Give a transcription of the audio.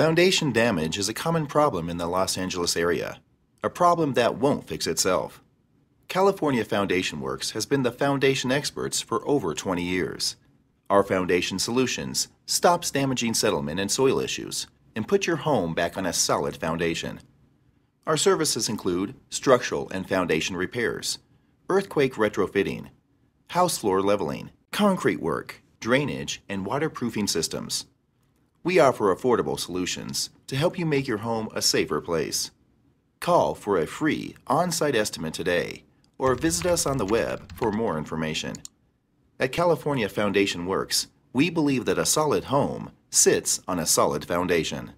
Foundation damage is a common problem in the Los Angeles area, a problem that won't fix itself. California Foundation Works has been the foundation experts for over 20 years. Our foundation solutions stops damaging settlement and soil issues and put your home back on a solid foundation. Our services include structural and foundation repairs, earthquake retrofitting, house floor leveling, concrete work, drainage, and waterproofing systems. We offer affordable solutions to help you make your home a safer place. Call for a free on-site estimate today or visit us on the web for more information. At California Foundation Works, we believe that a solid home sits on a solid foundation.